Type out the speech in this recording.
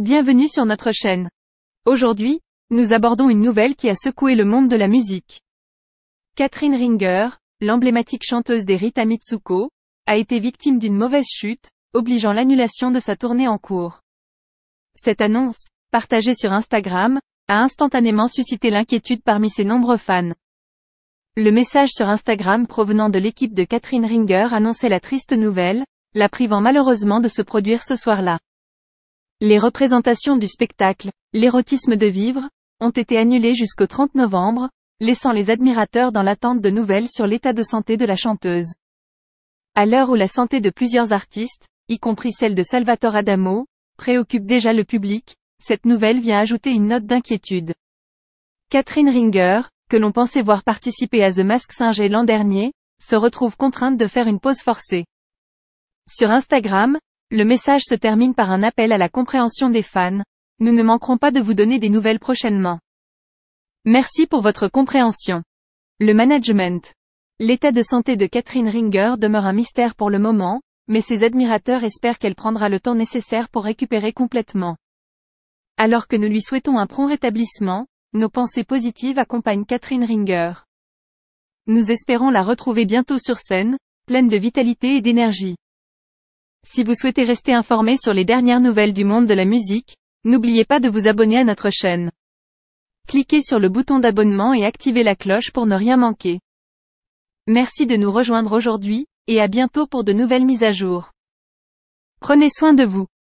Bienvenue sur notre chaîne. Aujourd'hui, nous abordons une nouvelle qui a secoué le monde de la musique. Catherine Ringer, l'emblématique chanteuse des Rita Mitsuko, a été victime d'une mauvaise chute, obligeant l'annulation de sa tournée en cours. Cette annonce, partagée sur Instagram, a instantanément suscité l'inquiétude parmi ses nombreux fans. Le message sur Instagram provenant de l'équipe de Catherine Ringer annonçait la triste nouvelle, la privant malheureusement de se produire ce soir-là. Les représentations du spectacle, l'érotisme de vivre, ont été annulées jusqu'au 30 novembre, laissant les admirateurs dans l'attente de nouvelles sur l'état de santé de la chanteuse. À l'heure où la santé de plusieurs artistes, y compris celle de Salvatore Adamo, préoccupe déjà le public, cette nouvelle vient ajouter une note d'inquiétude. Catherine Ringer, que l'on pensait voir participer à The Mask Singer l'an dernier, se retrouve contrainte de faire une pause forcée. Sur Instagram, le message se termine par un appel à la compréhension des fans. Nous ne manquerons pas de vous donner des nouvelles prochainement. Merci pour votre compréhension. Le management. L'état de santé de Catherine Ringer demeure un mystère pour le moment, mais ses admirateurs espèrent qu'elle prendra le temps nécessaire pour récupérer complètement. Alors que nous lui souhaitons un prompt rétablissement, nos pensées positives accompagnent Catherine Ringer. Nous espérons la retrouver bientôt sur scène, pleine de vitalité et d'énergie. Si vous souhaitez rester informé sur les dernières nouvelles du monde de la musique, n'oubliez pas de vous abonner à notre chaîne. Cliquez sur le bouton d'abonnement et activez la cloche pour ne rien manquer. Merci de nous rejoindre aujourd'hui, et à bientôt pour de nouvelles mises à jour. Prenez soin de vous.